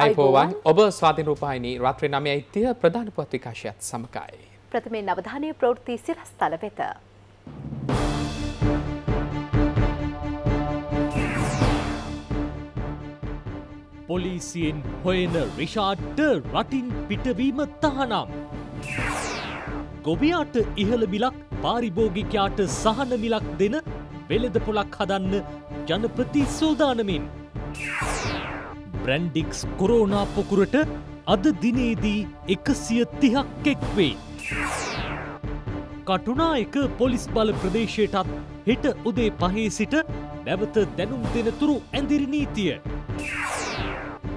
අයිබෝවන් ඔබ ස්වාධීන රූපහිනී රාත්‍රී නමය ඉතිය ප්‍රධාන පුවත් විකාශයත් සමකයි. ප්‍රථමයෙන් අවධානය ප්‍රවෘත්ති සිරස්තල වෙත. පොලිසියෙන් හොයන රිෂාඩ්ට රටින් පිටවීම තහනම්. ගොවියාට ඉහළ මිලක් පාරිභෝගිකයාට සහන මිලක් දෙන වෙළඳ පොලක් හදන්න ජනපති සූදානමින්. බ්‍රැන්්ඩික්ස් කොරෝනා පොකුරට අද දිනේදී එකසිය තිහක් එෙක්වේ. කටුනා එක පොලිස් බල ප්‍රදේශයටත් හෙට උදේ පහේ සිට නැවත දැනුම් දෙනතුරු ඇඳිරි නීතිය.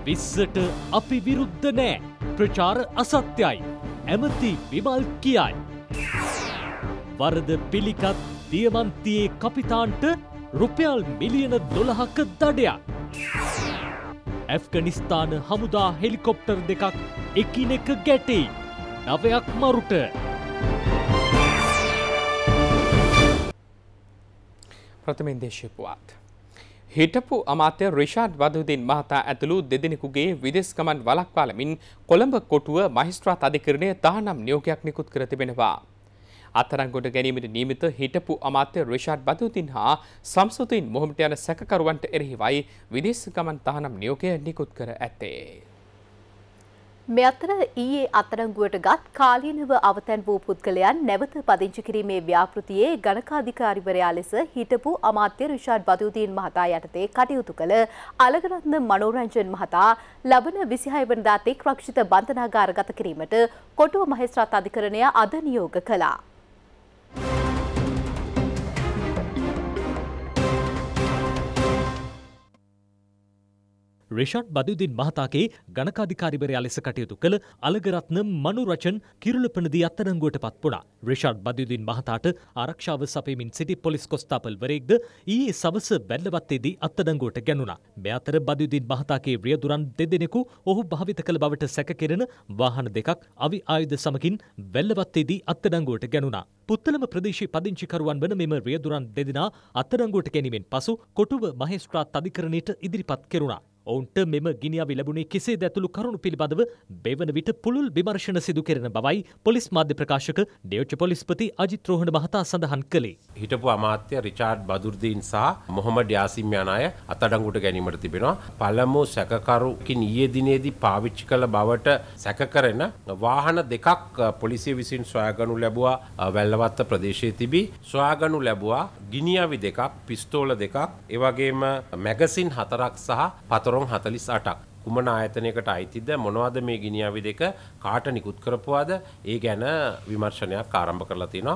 විස්සට අපි විරුද්ධ නෑ ප්‍රචාර අසත්‍යයි. ඇමති විමල් කියයි. වරද පිළිකත් දියමන්තියේ කපිතාන්ට රුපියල් මිලියන දොළහක දඩයක්. ඇෆ්ගනිස්ථාන හමුදා හෙලිකොප්ටර් දෙකක් එකිනෙක ගැටෙයි. නවයක් මරුට. ප්‍රථමින් දේශපුවාත්. හිටපු අමාත්‍ය රිෂාඩ් වදහුදින් මහතා ඇතුළු දෙදෙනෙකුගේ විදෙස්කමන් වලක්වාලමින් කොළඹ කොටුව මහිස්ත්‍රාත් අධිකරණය තානම් නියෝගයක් නිකුත් කර තිබෙනවා. අත්තරංගොඩ ගැනීමට නීමිත හිටපු අමාත්‍ය රිෂාඩ් බතුතින් හා සම්සුතින් මොහොමට යන සැකකරුවන්ට එරෙහිවයි විදේශ ගමන් තහනම් නියෝගය නිකුත් කර ඇත්තේ. මෙ අතර ඊයේ අත්තරංගුවට ගත් කාලීනව අවතැන් වූ පුද්ගලයන් නැවත පදිංචි කිරීමේ ව්‍යාපෘතියේ ගණකාධිකාරිවරයා ලෙස හිටපු අමාත්‍ය රිෂාඩ් බදූදීන් මහතා යටතේ කටයුතු කළ අලගරත්න මනෝරංජන් මහතා ලබන 26 වෙනිදා තෙක් රක්ෂිත බන්ධනාගාරගත කිරීමට කොටුව මහේස්ත්‍රාත් අධිකරණය අද නියෝග කළා. you රේෂාන් බදුදීන් මහතාගේ ගණකාධිකාරිවරයා ලෙස කටයුතු කළ අලගරත්න මනුරචන් කිරුළපනදී අත්තරංගුවට පත් වුණා. රේෂාන් බදුදීන් මහතාට ආරක්ෂාව සපයමින් සිටි පොලිස් කොස්තාපල්වරයෙක්ද ඊයේ සවස බැල්ලවත්තේදී අත්තරංගුවට ගැනුණා. මේ අතර බදුදීන් මහතාගේ රියදුරන් දෙදෙනෙකු ඔහු භාවිත කළ බවට සැකකෙරෙන වාහන දෙකක් අවි ආයුධ සමගින් බැල්ලවත්තේදී අත්තරංගුවට ගැනුණා. පුත්තලම ප්‍රදේශයේ පදිංචිකරුවන් වන මෙම රියදුරන් දෙදෙනා අත්තරංගුවට ගැනීමෙන් පසු කොටුව මහේස්ත්‍රාත් අධිකරණයට ඉදිරිපත් කෙරුණා. ඔවුන්ට මෙම ගිනිියාව ලැබුණේ කෙසේ දැතුළු කරුණු පිළිබඳව බෙවන විට පුළුල් විමර්ශණ සිදු කරන බවයි පොලිස් මාධ්‍ය ප්‍රකාශක ඩේච්ච පොලිස්පති අජිත්‍රෝහණ මහතා සඳහන් කළේ. හිටපු අමාත්‍ය රිචාඩ් බදුර්දීන් සහ මොහොමඩ යාසිම් යන අය අතඩංගුට ගැනීමට තිබෙනවා. පළමු සැකකරුකින් ඊයේ දිනේදී පාවිච්චි කළ බවට සැකකරන වාහන දෙකක් පොලිසිය විසින් සොයාගනු ලැබවා වැල්ලවත්ත ප්‍රදේශයේ තිබී සොයාගනු ලැබවා ගිනිියාවි දෙකක් පිස්තෝල දෙකක් එවගේම මැගසින් හතරක් සහ පතර තොරන් 48ක් කුමන ආයතනයකට අයිතිද මොනවද මේ ගිනිියාවි දෙක කාට නිකුත් කරපුවාද ඒ ගැන විමර්ශනයක් ආරම්භ කරලා තිනවා.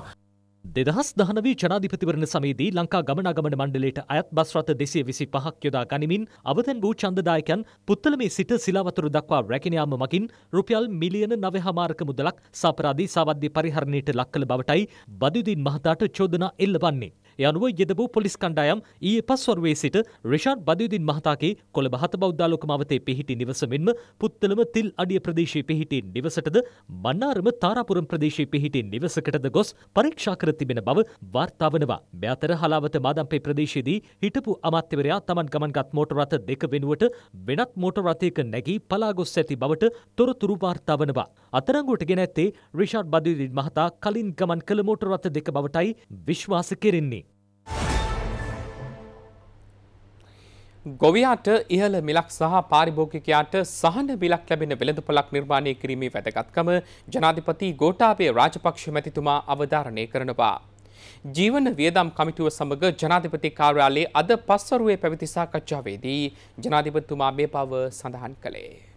දෙදහස් දහනවී ජනාධිපතිවරණ සමේදී ලංකා ගමනාගමන මණ්ඩලයට අයත් බස්රත දෙසේ විසි පහක් යොදා ගනිමින් අවතැන් වූ චන්දදායකයන් පුත්තල මේ සිට සිලාවතුරු දක්වා රැකෙනයාම මකින් රුපියල් මිලියන නවහමාරක මුදලක් සාපරාධී සාවද්‍ය පරිහරණයට ලක්කළ බවටයි බදුදීන් මහතාට චෝදනා එල්ල වන්නේ. ඒ අනුව යෙදවූ පොලිස් කණ්ඩායම් ඊයේ පස්වරුවේ සිට රිෂාඩ් බදුදින් මහතාගේ කොළඹ හත බෞද්ධාලෝක මවතේ පිහිටි නිවස මෙන්ම පුත්තලම තිල් අඩිය ප්‍රදේශයේ පිහිටි නිවසටද මන්නාරම තාරාපුරම් ප්‍රදේශයේ පිහිටි නිවසකටද ගොස් පරීක්ෂා කර තිබෙන බව වාර්තා වනවා. මේ අතර හලාවත මාදම්පේ ප්‍රදේශයේදී හිටපු අමාත්‍යවරයා තමන් ගමන් ගත් මෝටර රථ දෙක වෙනුවට වෙනත් මෝටර රථයක නැගී පලා ගොස් ඇති බවට තොරතුරු වාර්තා වනවා. අතරංගුවට ගෙන ඇත්තේ රිෂාඩ් බදුදින් මහතා කලින් ගමන් කළ මෝටර රථ දෙක බවටයි විශ්වාස කෙරෙන්නේ. ගොවියාට ඉහළ මිලක් සහ පාරිභෝගිකයාට සහන මිලක් ලැබෙන වෙළඳපොළක් නිර්මාණය කිරීමේ වැදගත්කම ජනාධිපති ගෝඨාභය රාජපක්ෂ මැතිතුමා අවධාරණය කරනවා. ජීවන වියදම් කමිටුව සමග ජනාධිපති කාර්යාලයේ අද පස්වරුවේ පැවති සාකච්ඡාවේදී ජනාධිපතිතුමා මේ බව සඳහන් කළේ.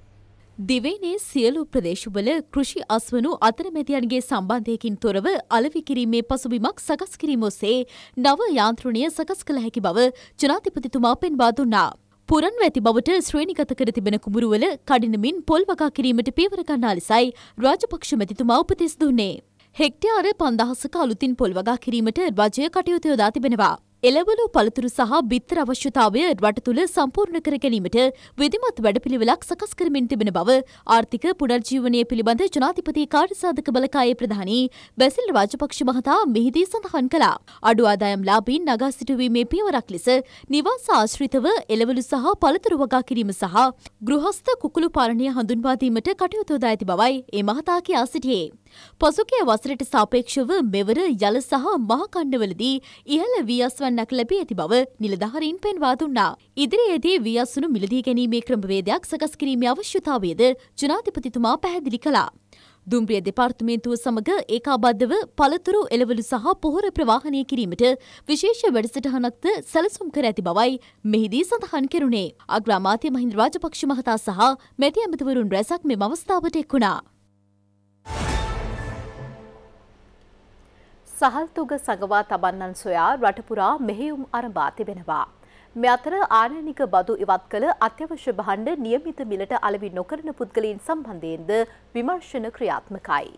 දිවයිනේ සියලු ප්‍රදේශවල කෘෂි අස්වනු අතරමැදියන්ගේ සම්බන්ධයකින් තොරව අලවි කිරීමේ පසුබිමක් සකස් කිරීම ඔස්සේ නව යාන්ත්‍රණය සකස් කළ හැකි බව ජනාධිපතිතුමා පෙන්වා දුන්නා. පුරන් වැති බවට ශ්‍රේණිගත කර තිබෙන කුඹුරුවල කඩිනමින් පොල් වගා කිරීමට පියවර ගන්නා ලෙසයි රාජපක්ෂ මැතිතුමා උපදෙස් දුන්නේ. හෙක්ටයාර පන්දහසක අලුතින් පොල් වගා කිරීමට රජය කටයුතු යොදා තිබෙනවා. එළවලු පළතුරු සහ බිත්තර අවශ්‍යතාවය රට තුළ සම්පූර්ණ කර ගැනීමට විධිමත් වැඩපිළිවෙලක් සකස් කරමින් තිබෙන බව ආර්ථික පුනර්ජීවනය පිළිබඳ ජනාධිපති කාර්යසාධක බලකායේ ප්‍රධානී බැසිල් රාජපක්ෂ මහතා මෙහිදී සඳහන් කළා. අඩු ආදායම් ලාභීන් නගා සිටුවීමේ පියවරක් ලෙස නිවාස ආශ්‍රිතව එළවලු සහ පළතුරු වගා කිරීම සහ ගෘහස්ථ කුකුළු පාලනය හඳුන්වා දීමට කටයුතු දා ඇති බවයි ඒ මහතා කියා සිටියේ. පසුගිය වසරට සාපේක්ෂව මෙවර යල සහ මහකණ්ඩවලදී ඉහළ වියස්වන්නක් ලැබී ඇති බව නිලධහරින් පෙන්වා දුන්නා. ඉදිරියේදී වියස්සුණු මිලදී ගැනීමේ ක්‍රමවේදයක් සකස් කිරීමේ අවශ්‍යතාවයද ජනාධිපතිතුමා පැහැදිලි කළා. දුම්රිය දෙපාර්තමේන්තුව සමඟ ඒකාබද්ධව පළතුරු එළවලු සහ පොහොර ප්‍රවාහනය කිරීමට විශේෂ වැඩසටහනක්ද සැලසුම් කර ඇති බවයි මෙහිදී සඳහන් කෙරුණේ. අග්‍රාමාත්‍ය මහින්ද රාජපක්ෂ මහතා සහ මැති ඇමතිවරුන් රැසක් මෙම අවස්ථාවට එක්ුණා. සහල්තුග සඟවා තබන්නන් සොයා රටපුරා මෙහෙයුම් අරඹා තිබෙනවා. මෙ අතර ආනයනික බදු ඉවත් කළ අත්‍යවශ්‍ය බහණ්ඩ නියමිත මිලට අලවි නොකරන පුද්ගලයින් සම්බන්ධයෙන්ද විමර්ශන ක්‍රියාත්මකයි.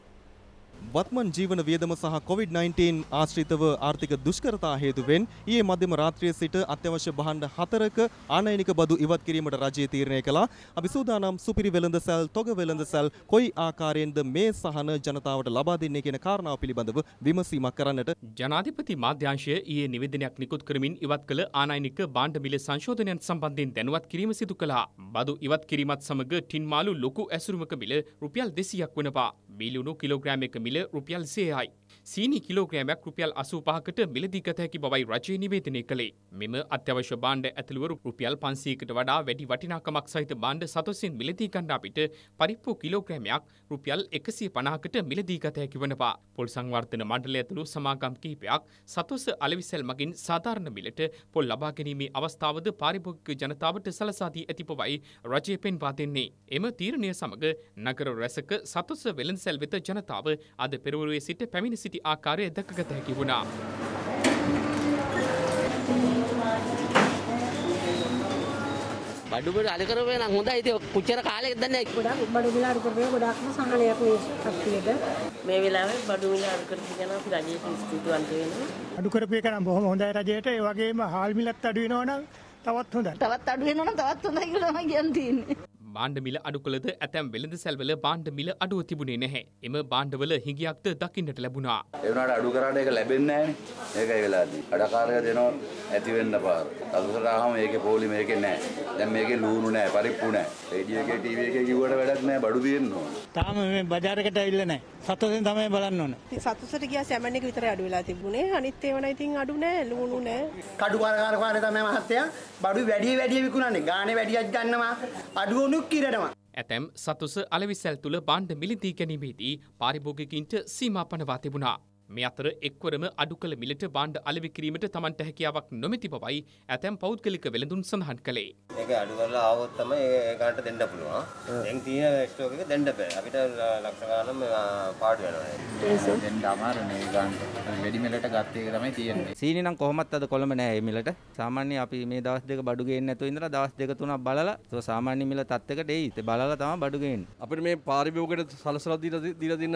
වත්මන් ජීවන වියදම සහ COVID-19 ආශ්‍රිතව ආර්ථික දුෂ්කරතා හේතුවෙන් ඊයේ මධ්‍යම රාත්‍රියේ සිට අත්‍යවශ්‍ය භාණ්ඩ හතරක ආනයනික බදු ඉවත් කිරීමට රජය තීරණය කළා. අපි සූදානම් සුපිරි වෙළඳසැල්, තොග වෙළඳසැල් කොයි ආකාරයෙන්ද මේ සහන ජනතාවට ලබා දෙන්නේ කියන කාරණාව පිළිබඳව විමසීමක් කරන්නට ජනාධිපති මාධ්‍යංශය ඊයේ නිවේදනයක් නිකුත් කරමින් ඉවත් කළ ආනයනික භාණ්ඩ මිල සංශෝධනයන් සම්බන්ධයෙන් දැනුවත් කිරීම සිදු කළා. බදු ඉවත් කිරීමත් සමග ටින් මාළු ලොකු ඇසුරුමක මිල රුපියල් 200ක් වෙනවා. බිලියුණු කිලෝග්‍රෑම් එක මිල මිල රුපියල් සේයයි. සීනි කිලෝග්‍රෑමයක් රුපියල් 85කට මිලදී ගත හැකි බවයි රජය නිවේදනය කළේ. මෙම අත්‍යවශ්‍ය භාණ්ඩ ඇතුළුව රුපියල් 500කට වඩා වැඩි වටිනාකමක් සහිත භාණ්ඩ සතොසින් මිලදී ගන්න අපිට පරිප්පු කිලෝග්‍රෑමයක් රුපියල් 150කට මිලදී ගත හැකි වනවා. පොල් සංවර්ධන මණ්ඩලය ඇතුළු සමාගම් කිහිපයක් සතොස අලෙවිසැල් මගින් සාධාරණ මිලට පොල් ලබා ගැනීමේ අවස්ථාවද පාරිභෝගික ජනතාවට සලසා දී ඇති බවයි රජය පෙන්වා දෙන්නේ. එම තීරණය සමග නගර රැසක සතොස වෙළඳසැල් වෙත ජනතාව අද පෙරවරුවේ සිට පැමිණ සිට ඇති ආකාරය දැකගත හැකි වුණා. බඩුබඩ අලකරවේ නම් හොඳයි ඉතින් කොච්චර කාලයක්ද දන්නේ ගොඩක් බඩු මිල අඩු කරේ ගොඩක්ම සහනයක් වෙයිස් මේ වෙලාවේ බඩු මිල අඩු කරපු ගැන අපි රජයට ස්තුතිවන්ත වෙනවා අඩු කරපු එක නම් බොහොම හොඳයි රජයට ඒ වගේම හාල් මිලත් අඩු වෙනවා නම් තවත් හොඳයි තවත් අඩු වෙනවා නම් තවත් හොඳයි කියලා මම කියන් තියෙන්නේ බාණ්ඩමිල අඩුකළද ඇතැම් වෙළඳ සැල්වල බාණ්ඩමිල අඩුව තිබුණේ නැහැ. එම බාණ්ඩවල හිගියක්ද දකින්නට ලැබුණා. ඒවනට අඩු කරාට ඒක ලැබෙන්නේ නැහැනේ. ඒකයි වෙලාදී. අඩකාරය දෙනවා ඇති වෙන්න පාර. අදසට ආවම ඒකේ පොලි මේකේ නැහැ. දැන් මේකේ ලූණු නැහැ, පරිප්පු නැහැ. රේඩියෝ එකේ ටීවී එකේ කිව්වට වැඩක් නැහැ. බඩු දෙන්න ඕන. තාම මේ බજારකට ඇවිල්ලා නැහැ. සතුටෙන් තමයි බලන්න ඕන. සතුටට ගියා සැමන් එක විතරයි අඩු වෙලා තිබුණේ. අනිත් ඒවා නම් ඉතින් අඩු නැහැ, ලූණු නැහැ. කඩු කාරකාරකාරය තමයි මහත්තයා. බඩු වැඩි වැඩි විකුණන්නේ. ගානේ වැඩියක් ගන්නවා. අඩු වුණු සතුක් කිරනවා. ඇතැම් සතුස අලවිසැල් තුළ බණ්ඩ මිලිදී ගැනීමේදී පාරිභෝගිකින්ට සීමා පනවා තිබුණා. මේ අතර එක්වරම අඩු කළ මිලට බාණ්ඩ අලෙවි කිරීමට Tamanට හැකියාවක් නොමැති බවයි ඇතැම් පෞද්ගලික වෙළඳුන් සඳහන් කළේ. ඒක අඩු කරලා ආවොත් තමයි ඒකට දෙන්න පුළුවන්. දැන් තියෙන ස්ටොක් එක දෙන්න බෑ. අපිට ලක්ෂ ගානක් පාඩු වෙනවා. දැන් අමාරු නේ ගන්න. වැඩි මිලට ගත්ත එක තමයි තියෙන්නේ. සීනි නම් කොහොමත් අද කොළඹ නෑ මේ මිලට. සාමාන්‍ය අපි මේ දවස් දෙක බඩු ගේන්නේ නැතුව ඉඳලා දවස් දෙක තුනක් බලලා ඒක සාමාන්‍ය මිල තත්යකට එයි. ඒ බලලා තමයි බඩු ගේන්නේ. අපිට මේ පාරිභෝගිකයට සලසලා දීලා දීලා දෙන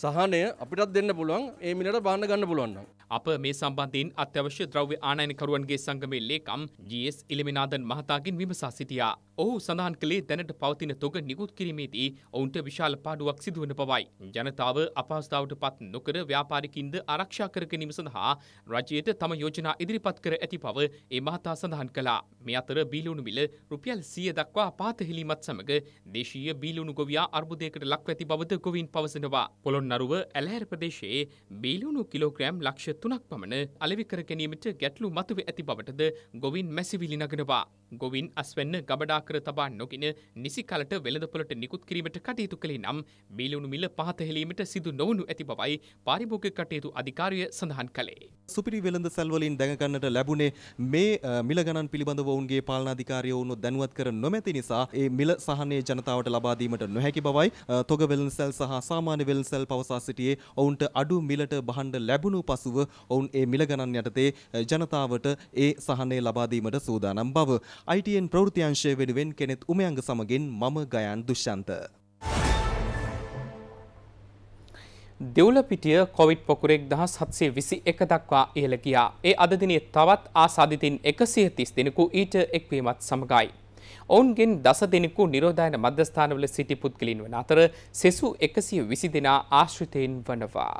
සහනය අපිටත් දෙන්න පුළුවන් ඒ මිලට බාන්න ගන්න පුළුවන්. අප මේ සම්බන්ධයෙන් අත්‍යවශ්‍ය ද්‍රව්‍ය ආනයනකරුවන්ගේ සංගමේ ලේකම් ජීඑස් ඉලිමනාදන් මහතාගෙන් විමසා සිටියා. ඔහු සඳහන් කළේ දැනට පවතින තොග නිකුත් කිරීමේදී ඔවුන්ට විශාල පාඩුවක් සිදුවන බවයි. ජනතාව අපහසුතාවට පත් නොකර ව්‍යාපාරිකින්ද ආරක්ෂා කර ගැනීම සඳහා රජයට තම යෝජනා ඉදිරිපත් කර ඇති බව ඒ මහතා සඳහන් කළා. මේ අතර බීලුණු මිල රුපියල් 100 දක්වා පාතහිලීමත් සමග දේශීය බීලුණු ගොවියා අර්බුදයකට ලක්ව ඇති බවද ගොවීන් පවසනවා. පොළොන් පොන්නරුව ඇලහැර ප්‍රදේශයේ බීලුණු කිලෝග්‍රෑම් ලක්ෂ තුනක් පමණ අලෙවිකර ගැනීමට ගැටලු මතුව ඇති බවටද ගොවින් මැසිවිලි නගනවා. ගොවින් අස්වැන්න ගබඩා කර තබා නොගෙන නිසි කලට වෙළඳපොලට නිකුත් කිරීමට කටයුතු කළේ නම් බීලුණු මිල පහතහෙලීමට සිදු නොවනු ඇති බවයි පාරිභෝගික කටයුතු අධිකාරිය සඳහන් කළේ. සුපිරි වෙළඳ සැල්වලින් දැඟගන්නට ලැබුණේ මේ මිල ගණන් පිළිබඳව ඔවුන්ගේ පාලනාධිකාරියෝ වුණු දැනුවත් කර නොමැති නිසා ඒ මිල සහනය ජනතාවට ලබා දීමට නොහැකි බවයි තොග වෙළඳ සැල් සහ සාමාන්‍ය වෙළඳ සැල් පවසා සිටියේ ඔවුන්ට අඩු මිලට බහන්න ලැබුණු පසුව ඔවුන් ඒ මිල ගණන් යටතේ ජනතාවට ඒ සහනය ලබා දීමට සූදානම් බව ITN ප්‍රවෘත්ති අංශය වෙනුවෙන් කෙනෙත් උමයන්ග සමගින් මම ගයන් දුෂ්‍යන්ත දෙව්ලපිටිය කොවිඩ් පොකුරෙක් දහස් හත්සේ විසි එක දක්වා ඉහළ ගියා. ඒ අදදිනේ තවත් ආසාධිතින් එකසිය තිස් දෙනෙකු ඊට එක්වීමත් සමඟයි. ඔවුන්ගෙන් දස දෙනෙකු නිරෝධායන මධ්‍යස්ථානවල සිටි පුද්ගලින් වන අතර සෙසු එකසිය විසි දෙනා ආශ්‍රිතයෙන් වනවා.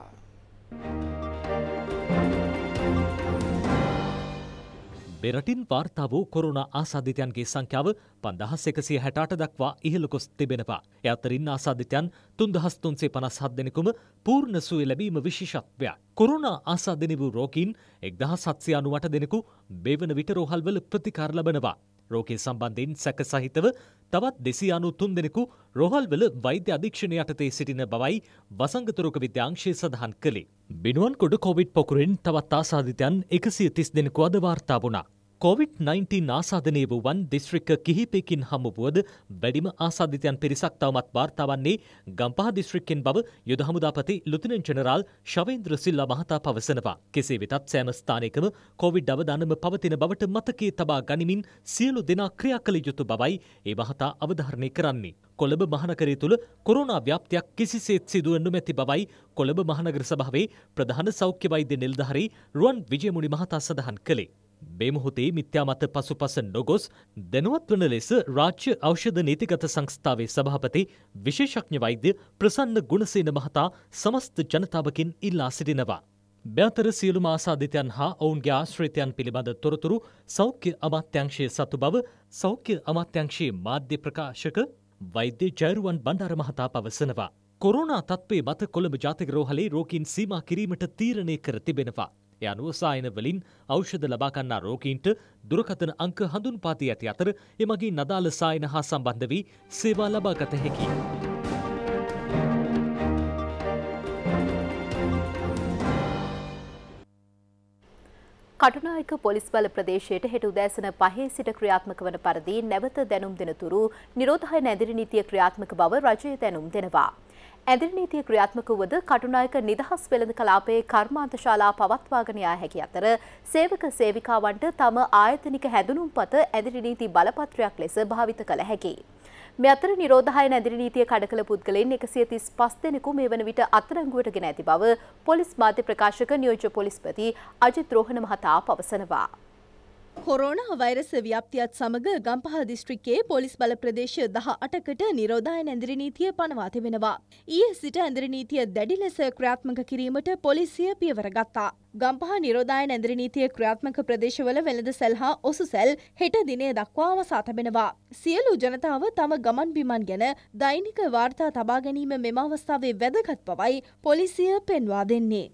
බෙරටින් වාර්තා වූ කොරුණ ආසාධිතයන්ගේ සංඛ්‍යාව පන්දහස් එකසිය හැටාට දක්වා ඉහළකොස් තිබෙනවා. එයතරින් ආසාධිතයන් තුන්දහස් තුන්සේ පනස් හත් දෙනෙකුම පූර්ණ සුවය ලැබීම විශේෂත්වයක්. කොරුණ ආසාධනි වූ රෝකීන් එක්දහ සත්සිය අනුවට දෙනෙකු බේවන විට රෝහල්වල ප්‍රතිකාර ලබනවා. රෝකය සම්බන්ධයෙන් සැක සහිතව තවත් දෙසි අනු තුන් දෙනෙකු රොහල්වල වෛද්‍ය අධීක්ෂණ යටතේ සිටින බවයි වසංගතුරක විද්‍යාංශය සඳහන් කළේ. බිනුවන් කොඩ කොවිඩ් පොකුරෙන් තවත් ආසාධිතයන් එකසිය තිස් දෙනෙකු අද වාර්තා වුණා. කොවිD-19 ආසාධනය වුවන් දිස්ත්‍රික්ක කිහිපයකින් හමුුවද වැඩිම ආසාධිතයන් පිරිසක් තවමත් වාර්තාවන්නේ ගම්පහ දිස්ත්‍රික්කෙන් බව යුද හමුදාපති ලුතිනන් ජනරාල් ශවේන්ද්‍ර සිල්ලා මහතා පවසනවා. කෙසේ වෙතත් සෑම ස්ථානයකම කොවිඩ් අවධානම පවතින බවට මතකයේ තබා ගනිමින් සියලු දෙනා ක්‍රියා කළ යුතු බවයි ඒ මහතා අවධාරණය කරන්නේ. කොළඹ මහනකරය තුළ කොරුණා ව්‍යාප්තියක් කිසිසේත් සිදුව නොමැති බවයි කොළඹ මහනගර සභාවේ ප්‍රධාන සෞඛ්‍ය වෛද්‍ය නිලධාරී රුවන් විජයමුණි මහතා සඳහන් කළේ. බේමොහොතේ මිත්‍යා මත පසුපස නොගොස් දැනුවත් වන ලෙස රාජ්‍ය ඖෂධ නීතිගත සංස්ථාවේ සභාපති විශේෂඥ වෛද්‍ය ප්‍රසන්න ගුණසේන මහතා සමස්ත ජනතාවකින් ඉල්ලා සිටිනවා. බ්‍යතර සියලුම ආසාධිතයන් හා ඔවුන්ගේ ආශ්‍රිතයන් පිළිබඳ තොරතුරු සෞඛ්‍ය අමාත්‍යංශයේ සතු බව සෞඛ්‍ය අමාත්‍යංශයේ මාධ්‍ය ප්‍රකාශක වෛද්‍ය ජයරුවන් බණ්ඩාර මහතා පවසනවා. කොරුණා තත්ත්වේ මත කොළඹ ජාතික රෝහලේ රෝගීන් සීමා කිරීමට තීරණය කර තිබෙනවා. එය අනුව සායන වලින් ඖෂධ ලබා ගන්නා රෝගීන්ට දුරකථන අංක හඳුන්වා දී ඇති අතර එමගින් නදාළ සායන හා සම්බන්ධ වී සේවා ලබා ගත හැකියි. කටුනායක පොලිස් බල ප්‍රදේශයට හෙට උදෑසන පහේ සිට ක්‍රියාත්මක වන පරිදි නැවත දැනුම් දෙනතුරු නිරෝධය නැදිරි නීතිය ක්‍රියාත්මක බව රජය දැනුම් දෙනවා. ඇදිරි නීතිය ක්‍රියාත්මක වුවද කටුනායක නිදහස් වෙළඳ කලාපයේ කර්මාන්තශාලා පවත්වාගෙන යා හැකි අතර සේවක සේවිකාවන්ට තම ආයතනික හැඳුනුම්පත ඇදිරි නීති බලපත්‍රයක් ලෙස භාවිත කළ හැකියි. මේ අතර නිරෝධායන ඇදිරි නීතිය කඩ කළ පුද්ගලයන් 135 දෙනෙකු මේ වන විට අත්අඩංගුවට ගෙන ඇති බව පොලිස් මාධ්‍ය ප්‍රකාශක නියෝජ්‍ය පොලිස්පති අජිත් රෝහණ මහතා පවසනවා. කොරෝනා වෛරස ව්‍යාප්තියත් සමඟ ගම්පහ දිස්ත්‍රික්කයේ පොලිස් බල ප්‍රදේශ දහ අටකට නිරෝධායන ඇඳරි නීතිය පනවා තිබෙනවා. ඊයේ සිට ඇඳරි නීතිය දැඩි ලෙස ක්‍රියාත්මක කිරීමට පොලිසිය පියවර ගත්තා. ගම්පහ නිරෝධායන ඇඳරි නීතිය ක්‍රියාත්මක ප්‍රදේශවල වෙළඳ සැල් හා ඔසුසැල් හෙට දිනේ දක්වා අවසා තිබෙනවා. සියලු ජනතාව තම ගමන් බිමන් ගැන දෛනික වාර්තා තබා ගැනීම මෙම අවස්ථාවේ වැදගත් බවයි පොලිසිය පෙන්වා දෙන්නේ.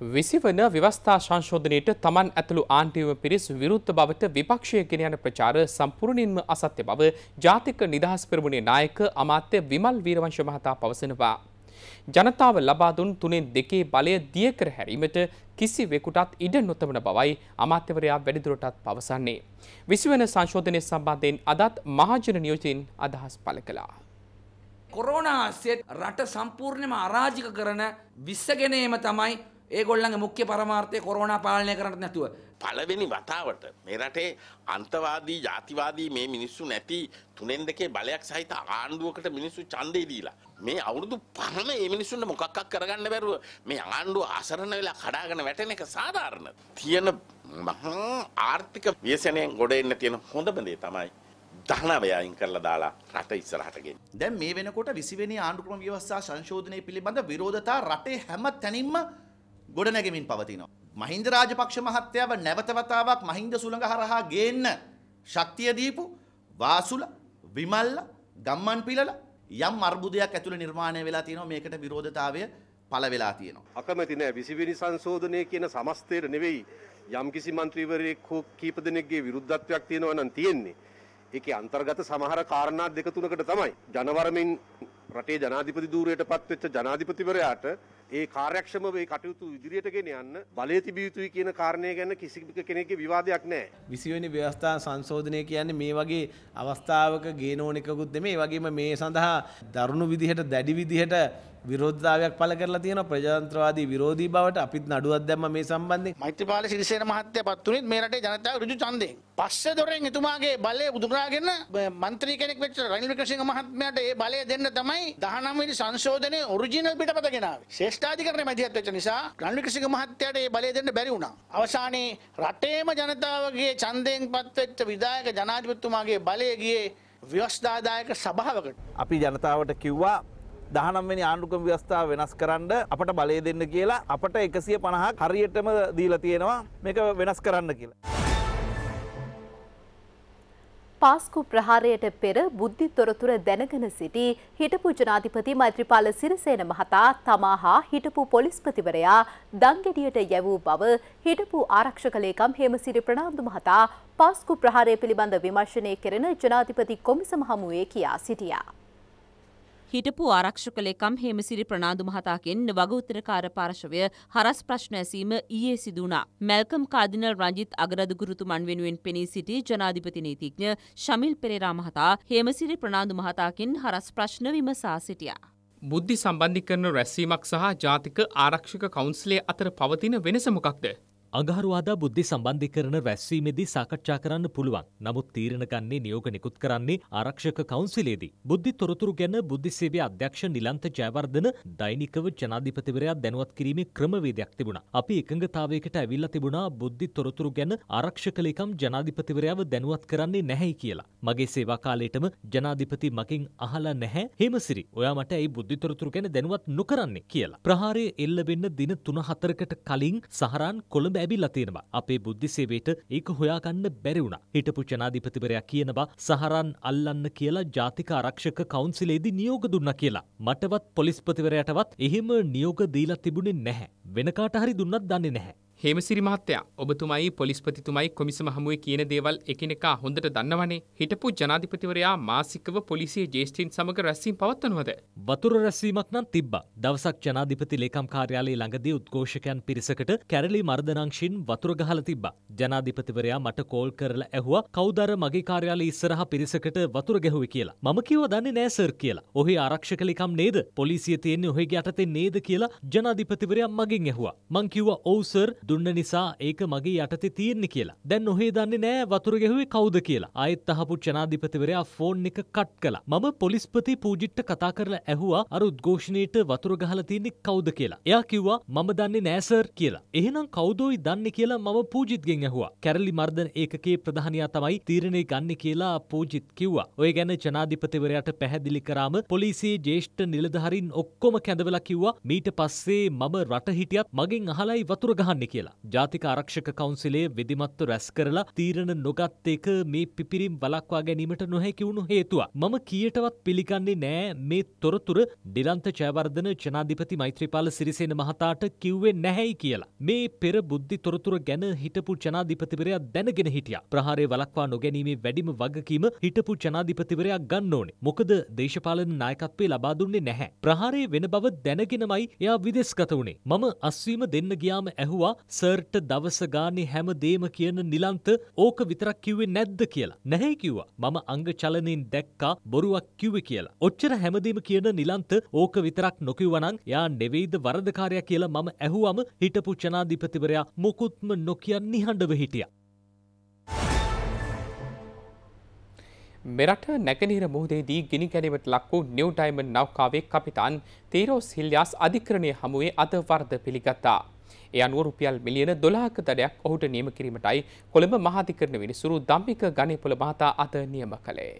විසිවන ව්‍යවස්ථා සංශෝධනයට තමන් ඇතුළු ආණ්ඩුව පිරිස් විරුද්ධ බවට විපක්ෂය ගෙන යන ප්‍රචාර සම්පූර්ණින්ම අසත්‍ය බව ජාතික නිදහස් පෙරමුණේ නායක අමාත්‍ය විමල් වීරවංශ මහතා පවසනවා. ජනතාව ලබා දුන් තුනෙන් දෙකේ බලය දිය කර හැරීමට කිසිවෙකුටත් ඉඩ නොතබන බවයි අමාත්‍යවරයා වැඩිදුරටත් පවසන්නේ. විසිවන සංශෝධනය සම්බන්ධයෙන් අදත් මහජන නියෝජයෙන් අදහස් පළ කළා. කොරෝනා හස්සෙත් රට සම්පූර්ණයම අරාජික කරන විස්සගෙනීම තමයි ඒගොල්ලන්ගේ මුඛ්‍ය පරමාර්ථය කොරෝනා පාලනය කරන්න නැතුව පළවෙනි වතාවට මේ රටේ අන්තවාදී ජාතිවාදී මේ මිනිස්සු නැති තුනෙන් දෙකේ බලයක් සහිත ආණ්ඩුවකට මිනිස්සු ඡන්දේ දීලා මේ අවුරුදු පහම මේ මිනිස්සුන්ට මොකක්ක් කරගන්න බැරුව මේ ආණ්ඩුව අසරණ වෙලා කඩාගෙන වැටෙන එක සාධාරණ තියෙන මහා ආර්ථික ව්‍යසනයෙන් ගොඩ එන්න තියෙන හොඳම දේ තමයි ධනවය අයින් කරලා දාලා රට ඉස්සරහට ගෙනියන. දැන් මේ වෙනකොට 20 වෙනි ආණ්ඩුක්‍රම ව්‍යවස්ථා සංශෝධනය පිළිබඳ විරෝධතා රටේ හැම තැනින්ම ගොඩනැගෙමින් පවතිනවා. මහින්ද රාජපක්ෂ මහත්තයාව නැවත වතාවක් මහින්ද සුළඟ හරහා ගේන්න ශක්තිය දීපු වාසුල විමල්ල ගම්මන් පිළල යම් අර්බුදයක් ඇතුළේ නිර්මාණය වෙලා තියෙනවා මේකට විරෝධතාවය පළ වෙලා තියෙනවා. අකමැති නෑ 20 වෙනි සංශෝධනය කියන සමස්තයට නෙවෙයි යම්කිසි മന്ത്രിවරයෙක් හෝ කීප දෙනෙක්ගේ විරුද්ධත්වයක් තියෙනවා නම් තියෙන්නේ. ඒකේ අන්තර්ගත සමහර කාරණා දෙක තුනකට තමයි ජනවරමින් රටේ ජනාධිපති ධූරයට පත්වෙච්ච ජනාධිපතිවරයාට ඒ කාර්යක්ෂම මේ කටයුතු ඉදිරියට ගෙන යන්න බලය තිබිය යුතුයි කියන කාරණය ගැන කිසිම කෙනෙක්ගේ විවාදයක් නැහැ. 20 වෙනි ව්‍යවස්ථා සංශෝධනය කියන්නේ මේ වගේ අවස්ථාවක ගේනෝනිකකුත් මේ වගේම මේ සඳහා දරුණු විදිහට දැඩි විදිහට විරෝධතාවයක් පළ කරලා තියෙන ප්‍රජාතන්ත්‍රවාදී විරෝධී බවට අපිත් නඩුවක් දැම්ම මේ සම්බන්ධයෙන් මෛත්‍රීපාල සිරිසේන මහත්තයා පත් වුණේ මේ රටේ ජනතාව ඍජු ඡන්දයෙන්. පස්සේ දොරෙන් එතුමාගේ බලය උදුරාගෙන മന്ത്രി කෙනෙක් වෙච්ච රනිල් වික්‍රමසිංහ මහත්මයාට ඒ බලය දෙන්න තමයි 19 වෙනි සංශෝධනයේ ඔරිජිනල් පිටපත ගෙනාවේ. ශ්‍රේෂ්ඨාධිකරණයේ මැදිහත් වෙච්ච නිසා රනිල් වික්‍රමසිංහ මහත්තයාට ඒ බලය දෙන්න බැරි වුණා. අවසානයේ රටේම ජනතාවගේ ඡන්දයෙන් පත්වෙච්ච විධායක ජනාධිපතිතුමාගේ බලය ගියේ ව්‍යවස්ථාදායක සභාවකට. අපි ජනතාවට කිව්වා දහනම්වැනි ආණ්ඩුකම ව්‍යවස්ථාව වෙනස් කරන්න අපට බලය දෙන්න කියලා අපට එකසිය පණහක් හරියටම දීලා තියෙනවා මේක වෙනස් කරන්න කියලා. පාස්කු ප්‍රහාරයට පෙර බුද්ධි තොරතුර දැනගෙන සිටි හිටපු ජනාධිපති මෛත්‍රීපාල සිරිසේන මහතා තමා හා හිටපු පොලිස්පතිවරයා දංගෙඩියට යැවූ බව හිටපු ආරක්ෂක ලේකම් හේමසිරි ප්‍රනාන්දු මහතා පාස්කු ප්‍රහාරය පිළිබඳ විමර්ශනය කෙරෙන ජනාධිපති කොමිසම හමුවේ කියා සිටියා. හිටපු ආරක්ෂක ලේකම් හේමසිරි ප්‍රනාන්දු මහතාගෙන් වගඋත්තරකාර පාර්ශවය හරස් ප්‍රශ්න ඇසීම ඊයේ සිදු වුණා. මැල්කම් කාඩිනල් රංජිත් අගරදුගුරුතුමන් වෙනුවෙන් පෙනී සිටි ජනාධිපති නීතිඥ ශමිල් පෙරේරා මහතා හේමසිරි ප්‍රනාන්දු මහතාගෙන් හරස් ප්‍රශ්න විමසා සිටියා. බුද්ධි සම්බන්ධි කරන රැස්වීමක් සහ ජාතික ආරක්ෂක කවුන්සිලේ අතර පවතින වෙනස මොකක්ද? අඟහරුවාදා බුද්ධි සම්බන්ධිකරන රැස්වීමේදී සාකච්ඡා කරන්න පුළුවන්. නමුත් තීරණ ගන්නේ නියෝග නිකුත් කරන්නේ ආරක්ෂක කවුන්සිලේදී. බුද්ධි තොරතුරු ගැන බුද්ධි සේවයේ අධ්‍යක්ෂ නිලන්ත ජයවර්ධන දෛනිකව ජනාධිපතිවරයා දැනුවත් කිරීමේ ක්‍රමවේදයක් තිබුණා. අපි එකඟතාවයකට ඇවිල්ලා තිබුණා බුද්ධි තොරතුරු ගැන ආරක්ෂක ලේකම් ජනාධිපතිවරයාව දැනුවත් කරන්නේ නැහැයි කියලා. මගේ සේවා කාලයටම ජනාධිපති මගෙන් අහලා නැහැ හේමසිරි. ඔයා මට ඇයි බුද්ධි තොරතුරු ගැන දැනුවත් නොකරන්නේ කියලා. ප්‍රහාරය එල්ල වෙන්න දින 3-4කට කලින් සහරාන් කොළඹ හොඳ ඇබිල්ල තියෙනවා අපේ බුද්ධිසේවයට ඒක හොයාගන්න බැරි වුණා හිටපු ජනාධිපතිවරයා කියනවා සහරන් අල්ලන්න කියලා ජාතික ආරක්ෂක කවුන්සිලේදී නියෝග දුන්නා කියලා මටවත් පොලිස්පතිවරයටවත් එහෙම නියෝග දීලා තිබුණේ නැහැ වෙන කාට හරි දුන්නත් දන්නේ නැහැ හේමසිරි මහත්තයා ඔබතුමයි පොලිස්පතිතුමයි කොමිසම හමුවේ කියන දේවල් එකිනෙකා හොඳට දන්නවනේ හිටපු ජනාධිපතිවරයා මාසිකව පොලිසිය ජේෂ්ඨීන් සමග රැස්වීම් පවත්වනවද වතුර රැස්වීමක් නම් තිබ්බා දවසක් ජනාධිපති ලේකම් කාර්යාලයේ ළඟදී උද්ඝෝෂකයන් පිරිසකට කැරලි මර්ධනංශින් වතුර ගහලා තිබ්බා ජනාධිපතිවරයා මට කෝල් කරලා ඇහුවා කවුද අර මගේ කාර්යාලයේ ඉස්සරහා පිරිසකට වතුර ගැහුවේ කියලා මම කිව්වා දන්නේ නෑ සර් කියලා ඔහි ආරක්ෂක ලේකම් නේද පොලිසිය තියෙන්නේ ඔහි යටතේ නේද කියලා ජනාධිපතිවරයා මගෙන් ඇහුවා මං කිව්වා ඔව් සර් දුන්න නිසා ඒක මගේ යටතේ තියෙන්නේ කියලා. දැන් ඔහේ දන්නේ නෑ වතුර ගැහුවේ කවුද කියලා. ආයෙත් අහපු ජනාධිපතිවරයා ෆෝන් එක කට් කළා. මම පොලිස්පති පූජිට්ට කතා කරලා ඇහුවා අර උද්ඝෝෂණයට වතුර ගහලා තියෙන්නේ කවුද කියලා. එයා කිව්වා මම දන්නේ නෑ සර් කියලා. එහෙනම් කවුදෝයි දන්නේ කියලා මම පූජිත්ගෙන් ඇහුවා. කැරලි මර්දන ඒකකේ ප්‍රධානියා තමයි තීරණය ගන්න කියලා පූජිත් කිව්වා. ඔය ගැන ජනාධිපතිවරයාට පැහැදිලි කරාම පොලිසියේ ජේෂ්ඨ නිලධාරීන් ඔක්කොම කැඳවලා කිව්වා මීට පස්සේ මම රට හිටියත් මගෙන් අහලයි වතුර ගහන්නේ කියලා. කියලා. ජාතික ආරක්ෂක කවුන්සිලේ විධිමත්ව රැස් කරලා තීරණ නොගත් එක මේ පිපිරිම් වලක්වා ගැනීමට නොහැකි වුණු හේතුව. මම කීයටවත් පිළිගන්නේ නෑ මේ තොරතුර ඩිලන්ත ජයවර්ධන ජනාධිපති මෛත්‍රීපාල සිරිසේන මහතාට කිව්වේ නැහැයි කියලා. මේ පෙර බුද්ධි තොරතුර ගැන හිටපු ජනාධිපතිවරයා දැනගෙන හිටියා. ප්‍රහාරය වලක්වා නොගැනීමේ වැඩිම වගකීම හිටපු ජනාධිපතිවරයා ගන්න ඕනේ. මොකද දේශපාලන නායකත්වය ලබා දුන්නේ නැහැ. ප්‍රහාරය වෙන බව දැනගෙනමයි එයා විදෙස්ගත වුණේ. මම අස්වීම දෙන්න ගියාම ඇහුවා සර්ට දවස ගානේ හැම දේම කියන නිලන්ත ඕක විතරක් කිව්වේ නැද්ද කියලා. නැහැ කිව්වා. මම අංග චලනෙන් දැක්කා බොරුවක් කිව්වේ කියලා. ඔච්චර හැමදේම කියන නිලන්ත ඕක විතරක් නොකිව්වනම් යා නෙවෙයිද වරදකාරයා කියලා මම ඇහුවම හිටපු ජනාධිපතිවරයා මොකුත්ම නොකියන් නිහඬව හිටියා. මෙරට නැකනීර මුහදේදී ගිනි ගැනීමට ලක්වූ නිව් ඩයිමන්ඩ් නෞකාවේ කපිටන් තීරෝස් හිල්යාස් අධිකරණය හමුවේ අද වර්ධ පිළිගත්තා. ඒ අනුව රුපියල් මිලියන 12ක දඩයක් ඔහුට නියම කිරීමටයි කොළඹ මහාධිකරණ විනිසුරු ධම්මික ගණේපොළ මහතා අද නියම කළේ.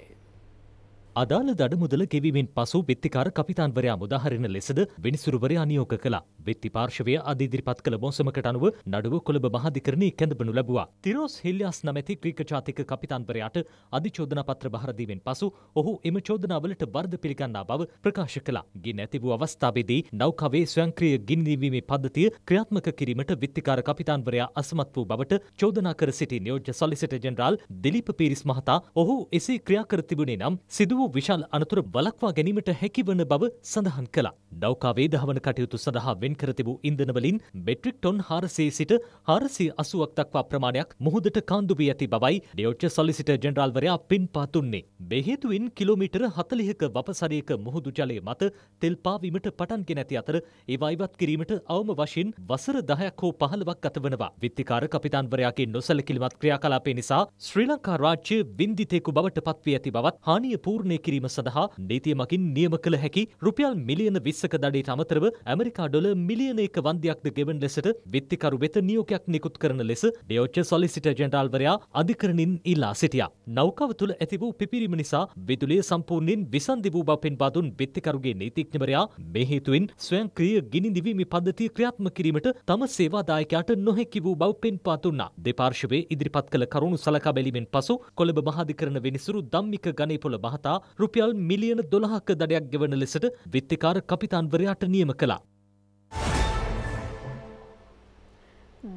අදාළ දඩමුදල ගෙවීමෙන් පසු බෙත්තිකාර කපිතාන්වරයා මුදාහරින ලෙසද විනිසුරුවරයා නියෝග කළා. බෙත්ති පාර්ශවය අද ඉදිරිපත් කළ මෝසමකට අනුව නඩුව කොළඹ මහාධිකරණයේ කැඳවනු ලැබුවා. තිරෝස් හෙල්ලියාස් නැමැති ග්‍රීක ජාතික කපිතාන්වරයාට අධිචෝදනා පත්‍ර බහර දීමෙන් පසු ඔහු එම චෝදනාවලට වරද පිළිගන්නා බව ප්‍රකාශ කළා. ගින්න ඇති වූ අවස්ථාවේදී නෞකාවේ ස්වයංක්‍රීය ගිනි දීමේ පද්ධතිය ක්‍රියාත්මක කිරීමට විත්තිකාර කපිතාන්වරයා අසමත් වූ බවට චෝදනා කර සිටි නියෝජ්‍ය සොලිසිටර් ජෙනරාල් දිලීප පීරිස් මහතා ඔහු එසේ ක්‍රියා කර තිබුණේ නම් සිදු වූ විශාල අනතුර වලක්වා ගැනීමට හැකිවන බව සඳහන් කළා. නෞකාවේ දහවන කටයුතු සඳහා වෙන්කර තිබූ ඉන්ධනවලින් මෙට්‍රික් ටොන් හාරසේ සිට හාරසිය අසුවක් දක්වා ප්‍රමාණයක් මුහුදට කාන්දු වී ඇති බවයි ඩියෝච්ච සොලිසිට ජෙනරාල්වරයා පින් පාතුන්නේ. බෙහෙතුවින් කිලෝමීටර හතලිහක වපසරයක මුහුදු ජලය මත තෙල් පාවීමට පටන්ගෙන ඇති අතර ඒවා ඉවත් කිරීමට අවම වශයෙන් වසර දහයක් හෝ පහළවක් ගත වනවා. විත්තිකාර කපිතාන්වරයාගේ නොසැලකිලිමත් ක්‍රියාකලාපය නිසා ශ්‍රී ලංකා රාජ්‍ය වින්දිතෙකු බවට පත්වී ඇති බවත් හානිය පූර්ණ තීරණය කිරීම සඳහා නීතිය මගින් නියම කළ හැකි රුපියල් මිලියන 20ක දඩේට අමතරව ඇමරිකා ඩොලර් මිලියන 1 වන්දියක්ද ගෙවන් ලෙසට විත්තිකරු වෙත නියෝගයක් නිකුත් කරන ලෙස ඩියෝච්ච සොලිසිටර් ජෙනරාල්වරයා අධිකරණින් ඉල්ලා සිටියා. නෞකාව තුළ ඇති වූ පිපිරීම නිසා විදුලිය සම්පූර්ණයෙන් විසන්ධි වූ බව පෙන්වා දුන් විත්තිකරුගේ නීතිඥවරයා මේ හේතුවෙන් ස්වයංක්‍රීය ගිනි නිවීමේ පද්ධතිය ක්‍රියාත්මක කිරීමට තම සේවාදායකයාට නොහැකි වූ බව පෙන්වා දුන්නා. දෙපාර්ශ්වයේ ඉදිරිපත් කළ කරුණු සලකා බැලීමෙන් පසු කොළඹ මහාධිකරණ විනිසුරු ධම්මික ගණේපොළ මහතා වඩා රුපියල් මිලියන දොළහක දඩයක් ගෙවන ලෙසට විත්තිකාර කපිතාන්වරයාට නියම කළා.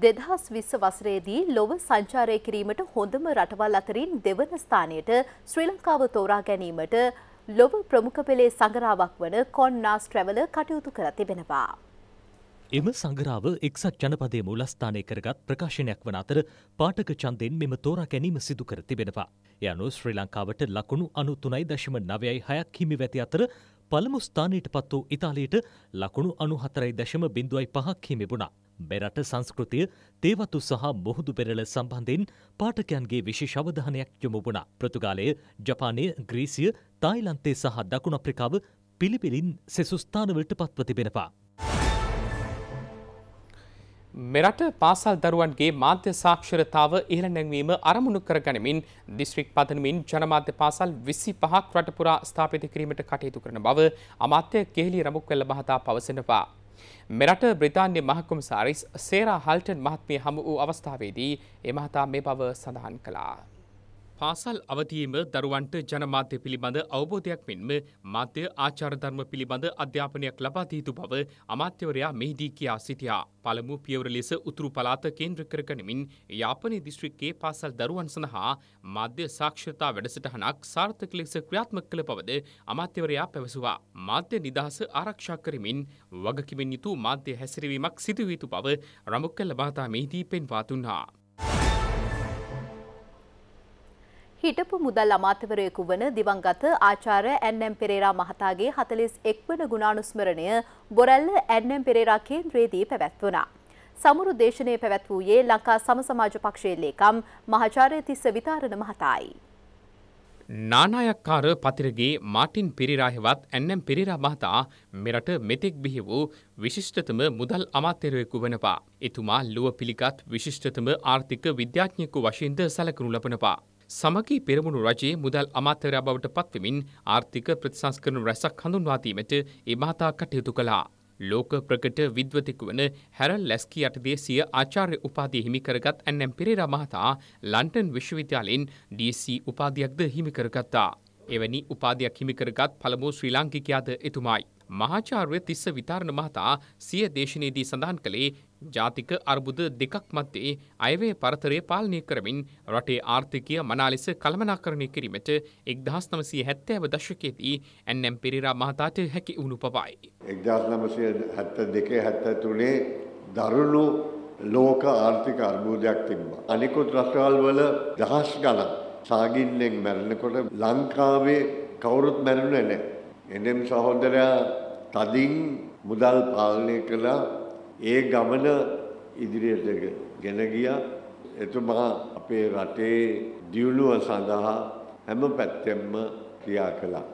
දෙදහස් විස්ස වසරේදී ලොව සංචාරය කිරීමට හොඳම රටවල් අතරින් දෙවන ස්ථානයට ශ්‍රී ලංකාව තෝරා ගැනීමට ලොව ප්‍රමුඛ පෙළේ සඟරාවක් වන කොන්නාස් ට්‍රැවල කටයුතු කර තිබෙනවා. එම සඟරාව එක්සත් ජනපදය මූලස්ථානය කරගත් ප්‍රකාශනයක් වන අතර පාටක චන්දෙන් මෙම තෝරා ගැනීම සිදු කර තිබෙනවා. යනු ශ්‍රී ලංකාවට ලකුණු අනු තුනයි දශම නවයයි හයක් හිමි වැති අතර පළමු ස්ථානයට පත් වූ ඉතාලයට ලකුණු අනු හතරයි දශම බිඳුවයි පහක් හිමිබුණා. මෙරට සංස්කෘතිය තේවතු සහ මුහුදු පෙරල සම්බන්ධයෙන් පාටකයන්ගේ විශේෂ අවධානයක් යොමු වුණා. ප්‍රතුගාලය, ජපානය, ග්‍රීසිය, තායිලන්තේ සහ දකුණු අප්‍රිකාව පිළිපිලින් සෙසුස්ථානවලට පත්ව තිබෙනවා. මෙරට පාසල් දරුවන්ගේ මාධ්‍ය සාක්ෂරතාව ඉහළ නැංවීම අරමුණු කරගනිමින් දිස්ත්‍රික් පදනමින් ජනමාධ්‍ය පාසල් විසි පහක් රටපුරා ස්ථාපිත කිරීමට කටයුතු කරන බව අමාත්‍ය කෙහෙලි රමුක්වෙල්ල මහතා පවසනවා. මෙරට බ්‍රතාන්‍ය මහකුම් සාරිස් සේරා හල්ටන් මහත්මය හමු වූ අවස්ථාවේදී එමහතා මේ බව සඳහන් කලා. පාසල් අවතියේම දරුවන්ට ජනමාධ්‍ය පිළිබඳ අවබෝධයක් මෙන්ම මාධ්‍ය ආචාරධර්ම පිළිබඳ අධ්‍යාපනයක් ලබා දී යුතු බව අමාත්‍යවරයා මෙහිදී කියා සිටියා. පළමු පියවර ලෙස උතුරු පළාත කේන්ද්‍ර කරගනිමින් යාපනයේ දිස්ත්‍රික්කයේ පාසල් දරුවන් සඳහා මාධ්‍ය සාක්ෂරතා වැඩසටහනක් සාර්ථක ලෙස ක්‍රියාත්මක කළ බවද අමාත්‍යවරයා පැවසුවා. මාධ්‍ය නිදහස ආරක්ෂා කරමින් වගකිවෙන් යුතු මාධ්‍ය හැසිරවීමක් සිදුවිය යුතු බව රමුක්ක ලබාතා මෙහිදී පෙන්වා දුන්නා. හිටපු මුදල් අමාත්‍යවරයෙකු වන දිවංගත ආචාර්ය ඇන්නම් පෙරේරා මහතාගේ 41 වන ගුණානුස්මරණය බොරැල්ල ඇන්නම් පෙරේරා කේන්ද්‍රයේදී පැවැත්වුණා. සමුරු දේශනය පැවැත්වූයේ ලංකා සමසමාජ පක්ෂයේ ලේකම් මහාචාර්ය තිස්ස විතාරණ මහතායි. නානායක්කාර පතිරගේ මාටින් පිරිරාහෙවත් ඇන්නම් පිරිරා මහතා මෙරට මෙතෙක් බිහි වූ විශිෂ්ටතම මුදල් අමාත්‍යරයෙකු වනවා. එතුමා ලුව පිළිගත් විශිෂ්ටතම ආර්ථික විද්‍යාඥයෙකු වශයෙන්ද සැලකනු ලබනවා. සමගී පෙරමුණු රජයේ මුදල් අමාත්‍යවරයා බවට පත්වෙමින් ආර්ථික ප්‍රතිසංස්කරණ රැසක් හඳුන්වා දීමට ඒ මහතා කටයුතු කළා. ලෝක ප්‍රකට විද්වතෙකු වන හැරල් ලැස්කි යටතේ සිය ආචාර්ය උපාධිය හිමි කරගත් ඇන්නම් පෙරේරා මහතා ලන්ඩන් විශ්වවිද්‍යාලයෙන් DSC උපාධියක්ද හිමි කරගත්තා. එවැනි උපාධියක් හිමි කරගත් පළමු ශ්‍රී ලාංකිකයාද එතුමායි. මහාචාර්ය තිස්ස විතාරණ මහතා සිය දේශනයේදී සඳහන් කළේ ජාතික අර්බුද දෙකක් මැත්තේ අයවැය පරතරය පාලනය කරමින් රටේ ආර්ථිකය මනාලෙස කළමනාකරණය කිරීමට 1970 දශකයේදී එන්.එම්. පෙරේරා මහතාට හැකි වුණු පවයි. 1972 73 දරුණු ලෝක ආර්ථික අර්බුදයක් තිබ්බා. අනිකුත් රටවල් වල දහස් ගණන් සාගින්නෙන් මැරෙනකොට ලංකාවේ කවුරුත් මැරුණේ නැහැ. එනම් සහෝදරයා තදින් මුදල් පාලනය කළා ඒ ගමන ඉදිරියට ගෙන ගියා එතුමා අපේ රටේ දියුණුව සඳහා හැම පැත්තෙන්ම ක්‍රියා කළා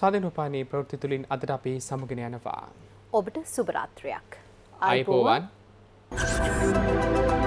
සාධනපානී ප්‍රවෘත්ති තුළින් අදට අපි සමගෙන යනවා. ඔබට සුභරාත්‍රයක්. අයිපෝවන්. Thank you.